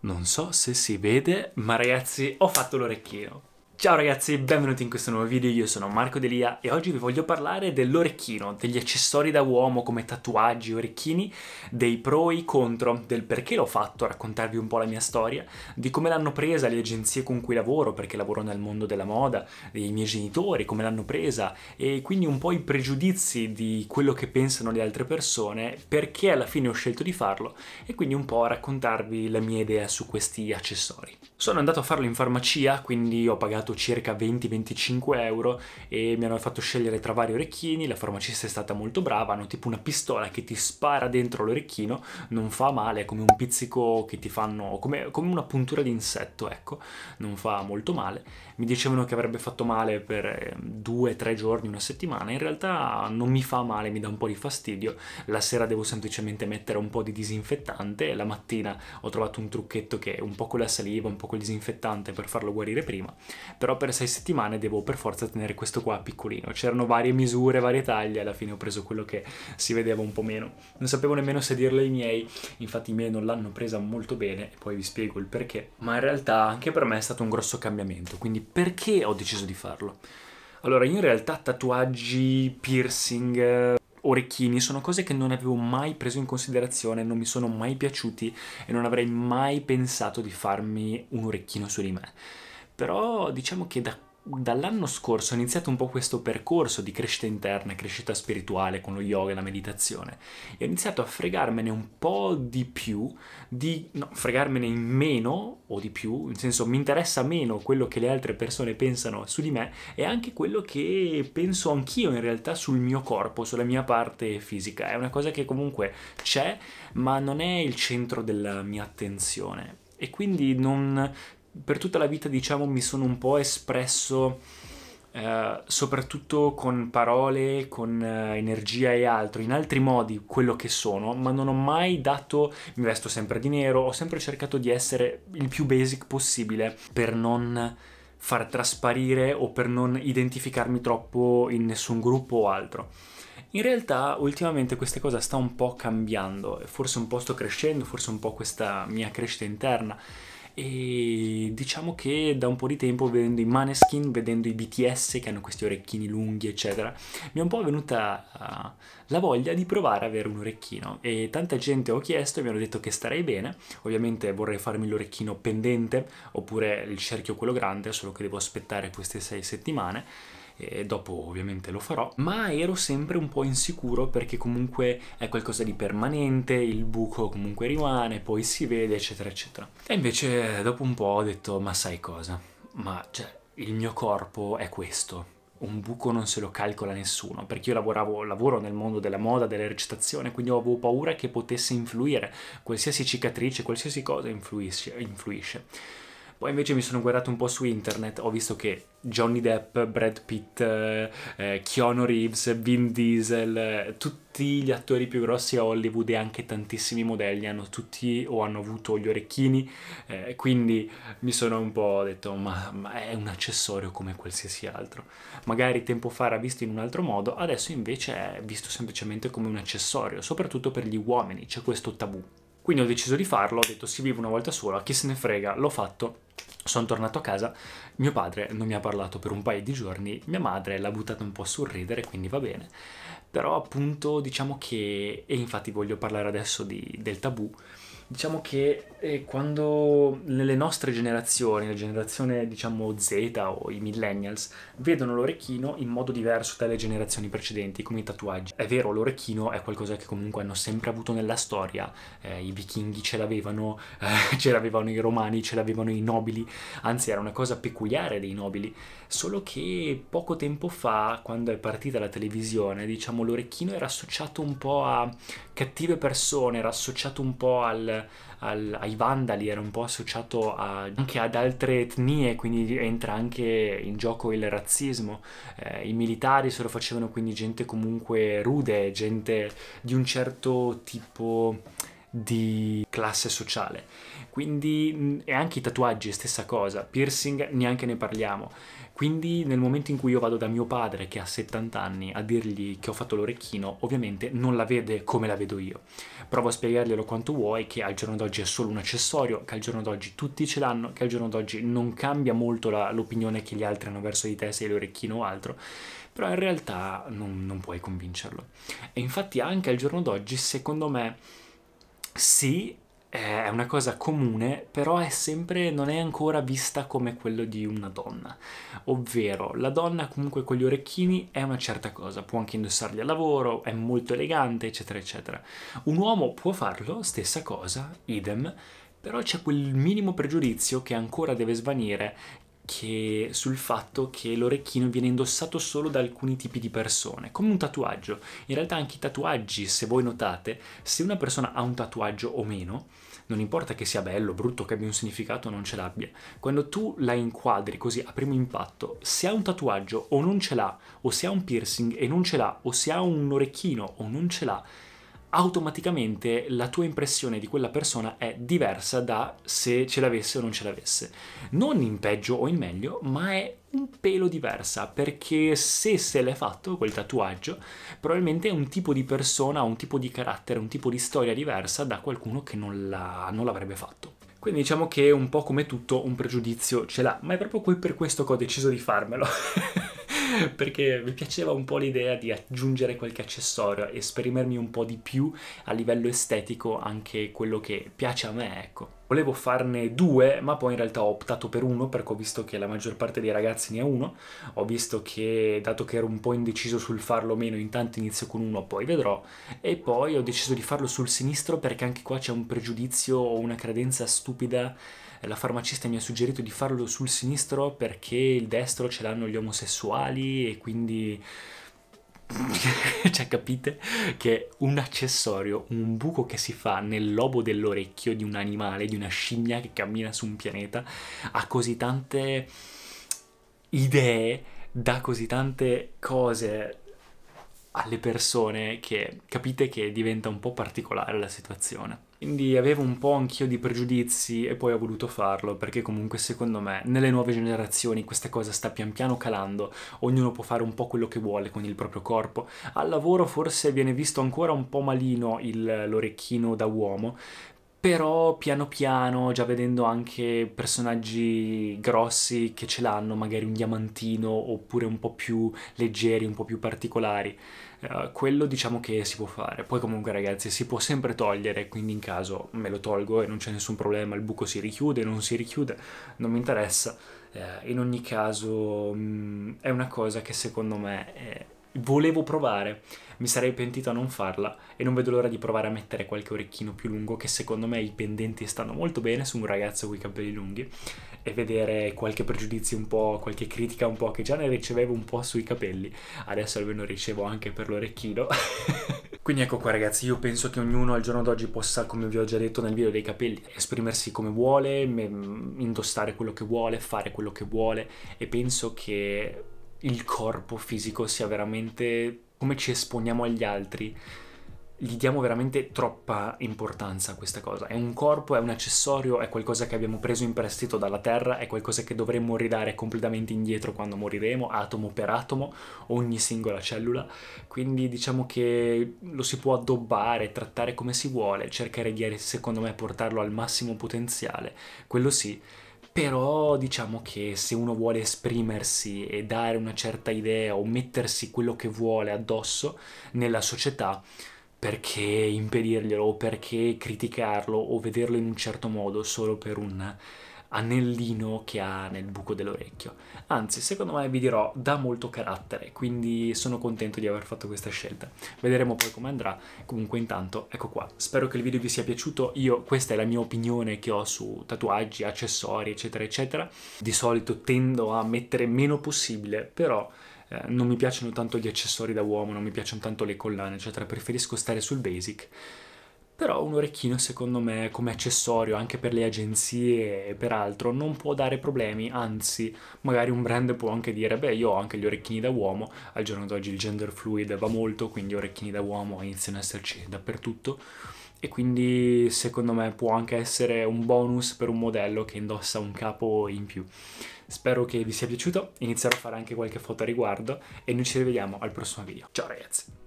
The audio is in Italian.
Non so se si vede, ma ragazzi, ho fatto l'orecchino. Ciao ragazzi, benvenuti in questo nuovo video, io sono Marco Delia e oggi vi voglio parlare dell'orecchino, degli accessori da uomo come tatuaggi, orecchini, dei pro e i contro, del perché l'ho fatto, raccontarvi un po' la mia storia, di come l'hanno presa le agenzie con cui lavoro, perché lavoro nel mondo della moda, dei miei genitori, come l'hanno presa e quindi un po' i pregiudizi di quello che pensano le altre persone, perché alla fine ho scelto di farlo e quindi un po' raccontarvi la mia idea su questi accessori. Sono andato a farlo in farmacia, quindi ho pagato pagato circa 20-25 euro e mi hanno fatto scegliere tra vari orecchini, la farmacista è stata molto brava, hanno tipo una pistola che ti spara dentro l'orecchino, non fa male, è come un pizzico che ti fanno, come, come una puntura di insetto, ecco, non fa molto male. Mi dicevano che avrebbe fatto male per 2-3 ehm, giorni, una settimana, in realtà non mi fa male, mi dà un po' di fastidio, la sera devo semplicemente mettere un po' di disinfettante, la mattina ho trovato un trucchetto che è un po' con la saliva, un po' con il disinfettante per farlo guarire prima, però per sei settimane devo per forza tenere questo qua piccolino. C'erano varie misure, varie taglie, alla fine ho preso quello che si vedeva un po' meno. Non sapevo nemmeno se dirlo ai miei, infatti i miei non l'hanno presa molto bene, e poi vi spiego il perché. Ma in realtà anche per me è stato un grosso cambiamento, quindi perché ho deciso di farlo? Allora, io in realtà tatuaggi, piercing, orecchini sono cose che non avevo mai preso in considerazione, non mi sono mai piaciuti e non avrei mai pensato di farmi un orecchino su di me però diciamo che da dall'anno scorso ho iniziato un po' questo percorso di crescita interna, e crescita spirituale con lo yoga e la meditazione e ho iniziato a fregarmene un po' di più, di no, fregarmene in meno o di più, nel senso mi interessa meno quello che le altre persone pensano su di me e anche quello che penso anch'io in realtà sul mio corpo, sulla mia parte fisica. È una cosa che comunque c'è, ma non è il centro della mia attenzione e quindi non per tutta la vita, diciamo, mi sono un po' espresso eh, soprattutto con parole, con eh, energia e altro, in altri modi quello che sono, ma non ho mai dato, mi vesto sempre di nero, ho sempre cercato di essere il più basic possibile per non far trasparire o per non identificarmi troppo in nessun gruppo o altro. In realtà ultimamente questa cosa sta un po' cambiando, forse un po' sto crescendo, forse un po' questa mia crescita interna e diciamo che da un po' di tempo vedendo i Maneskin, vedendo i BTS che hanno questi orecchini lunghi eccetera, mi è un po' venuta uh, la voglia di provare ad avere un orecchino e tanta gente ho chiesto e mi hanno detto che starei bene, ovviamente vorrei farmi l'orecchino pendente oppure il cerchio quello grande, solo che devo aspettare queste sei settimane e dopo ovviamente lo farò, ma ero sempre un po' insicuro perché comunque è qualcosa di permanente, il buco comunque rimane, poi si vede, eccetera, eccetera. E invece dopo un po' ho detto, ma sai cosa? Ma cioè, il mio corpo è questo, un buco non se lo calcola nessuno, perché io lavoravo, lavoro nel mondo della moda, della recitazione, quindi avevo paura che potesse influire, qualsiasi cicatrice, qualsiasi cosa influisce. influisce. Poi invece mi sono guardato un po' su internet, ho visto che Johnny Depp, Brad Pitt, eh, eh, Keanu Reeves, Vin Diesel, eh, tutti gli attori più grossi a Hollywood e anche tantissimi modelli hanno tutti o hanno avuto gli orecchini, eh, quindi mi sono un po' detto ma, ma è un accessorio come qualsiasi altro. Magari tempo fa era visto in un altro modo, adesso invece è visto semplicemente come un accessorio, soprattutto per gli uomini, c'è questo tabù. Quindi ho deciso di farlo, ho detto si vive una volta sola, chi se ne frega, l'ho fatto. Sono tornato a casa, mio padre non mi ha parlato per un paio di giorni, mia madre l'ha buttata un po' sul ridere, quindi va bene. Però appunto diciamo che, e infatti voglio parlare adesso di, del tabù, diciamo che eh, quando nelle nostre generazioni, la generazione diciamo Z o i millennials, vedono l'orecchino in modo diverso dalle generazioni precedenti, come i tatuaggi. È vero, l'orecchino è qualcosa che comunque hanno sempre avuto nella storia, eh, i vichinghi ce l'avevano, eh, ce l'avevano i romani, ce l'avevano i nobili, anzi era una cosa peculiare dei nobili, solo che poco tempo fa, quando è partita la televisione, diciamo l'orecchino era associato un po' a cattive persone, era associato un po' al al, ai Vandali era un po' associato a, anche ad altre etnie, quindi entra anche in gioco il razzismo. Eh, I militari se lo facevano quindi gente comunque rude, gente di un certo tipo di classe sociale. Quindi, e anche i tatuaggi, stessa cosa, piercing neanche ne parliamo. Quindi nel momento in cui io vado da mio padre che ha 70 anni a dirgli che ho fatto l'orecchino, ovviamente non la vede come la vedo io. Provo a spiegarglielo quanto vuoi, che al giorno d'oggi è solo un accessorio, che al giorno d'oggi tutti ce l'hanno, che al giorno d'oggi non cambia molto l'opinione che gli altri hanno verso di te se l'orecchino o altro, però in realtà non, non puoi convincerlo. E infatti anche al giorno d'oggi, secondo me sì, è una cosa comune, però è sempre, non è ancora vista come quello di una donna. Ovvero, la donna comunque con gli orecchini è una certa cosa, può anche indossarli al lavoro, è molto elegante, eccetera, eccetera. Un uomo può farlo, stessa cosa, idem, però c'è quel minimo pregiudizio che ancora deve svanire che, sul fatto che l'orecchino viene indossato solo da alcuni tipi di persone, come un tatuaggio. In realtà anche i tatuaggi, se voi notate, se una persona ha un tatuaggio o meno, non importa che sia bello, brutto, che abbia un significato o non ce l'abbia, quando tu la inquadri così a primo impatto, se ha un tatuaggio o non ce l'ha, o se ha un piercing e non ce l'ha, o se ha un orecchino o non ce l'ha, automaticamente la tua impressione di quella persona è diversa da se ce l'avesse o non ce l'avesse. Non in peggio o in meglio, ma è un pelo diversa perché se se l'è fatto quel tatuaggio probabilmente è un tipo di persona, un tipo di carattere, un tipo di storia diversa da qualcuno che non, la, non l'avrebbe fatto. Quindi diciamo che un po' come tutto un pregiudizio ce l'ha, ma è proprio per questo che ho deciso di farmelo. perché mi piaceva un po' l'idea di aggiungere qualche accessorio, esprimermi un po' di più a livello estetico anche quello che piace a me, ecco. Volevo farne due, ma poi in realtà ho optato per uno perché ho visto che la maggior parte dei ragazzi ne ha uno. Ho visto che, dato che ero un po' indeciso sul farlo o meno, intanto inizio con uno, poi vedrò. E poi ho deciso di farlo sul sinistro perché anche qua c'è un pregiudizio o una credenza stupida la farmacista mi ha suggerito di farlo sul sinistro perché il destro ce l'hanno gli omosessuali e quindi cioè capite che un accessorio, un buco che si fa nel lobo dell'orecchio di un animale, di una scimmia che cammina su un pianeta, ha così tante idee, dà così tante cose alle persone che capite che diventa un po' particolare la situazione. Quindi avevo un po' anch'io di pregiudizi e poi ho voluto farlo perché comunque secondo me nelle nuove generazioni questa cosa sta pian piano calando, ognuno può fare un po' quello che vuole con il proprio corpo. Al lavoro forse viene visto ancora un po' malino l'orecchino da uomo, però piano piano, già vedendo anche personaggi grossi che ce l'hanno, magari un diamantino oppure un po' più leggeri, un po' più particolari, uh, quello diciamo che si può fare. Poi comunque ragazzi si può sempre togliere, quindi in caso me lo tolgo e non c'è nessun problema, il buco si richiude, non si richiude, non mi interessa. Uh, in ogni caso mh, mm, è una cosa che secondo me... È volevo provare. Mi sarei pentito a non farla e non vedo l'ora di provare a mettere qualche orecchino più lungo che secondo me i pendenti stanno molto bene su un ragazzo con i capelli lunghi e vedere qualche pregiudizio un po', qualche critica un po' che già ne ricevevo un po' sui capelli, adesso almeno ricevo anche per l'orecchino. Quindi ecco qua ragazzi, io penso che ognuno al giorno d'oggi possa, come vi ho già detto nel video dei capelli, esprimersi come vuole, mm, indossare quello che vuole, fare quello che vuole e penso che il corpo fisico sia veramente come ci esponiamo agli altri. Gli diamo veramente troppa importanza a questa cosa. È un corpo, è un accessorio, è qualcosa che abbiamo preso in prestito dalla Terra, è qualcosa che dovremmo ridare completamente indietro quando moriremo, atomo per atomo, ogni singola cellula. Quindi diciamo che lo si può addobbare, trattare come si vuole, cercare di, secondo me, portarlo al massimo potenziale. Quello sì però diciamo che se uno vuole esprimersi e dare una certa idea o mettersi quello che vuole addosso nella società, perché impedirglielo o perché criticarlo o vederlo in un certo modo solo per un anellino che ha nel buco dell'orecchio. Anzi, secondo me vi dirò, dà molto carattere, quindi sono contento di aver fatto questa scelta. Vedremo poi come andrà, comunque intanto ecco qua. Spero che il video vi sia piaciuto, io questa è la mia opinione che ho su tatuaggi, accessori, eccetera, eccetera. Di solito tendo a mettere meno possibile, però... Eh, non mi piacciono tanto gli accessori da uomo, non mi piacciono tanto le collane, eccetera, preferisco stare sul basic però un orecchino secondo me come accessorio anche per le agenzie e per altro non può dare problemi, anzi magari un brand può anche dire beh io ho anche gli orecchini da uomo, al giorno d'oggi il gender fluid va molto, quindi orecchini da uomo iniziano ad esserci dappertutto e quindi secondo me può anche essere un bonus per un modello che indossa un capo in più. Spero che vi sia piaciuto, inizierò a fare anche qualche foto a riguardo e noi ci rivediamo al prossimo video. Ciao ragazzi!